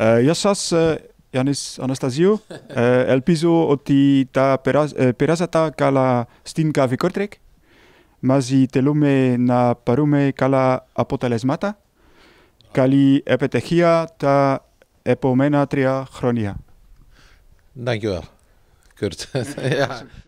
Ε, γεια σας, ε, Ιωάννης Αναστασίου. Ε, ελπίζω ότι τα περάσατε καλά στην KV Κόρτρεκ. Μαζί θέλουμε να πάρουμε καλά αποτελεσμάτα. Καλή επιτυχία τα επόμενα τρία χρόνια. Ευχαριστώ, Κούρτ.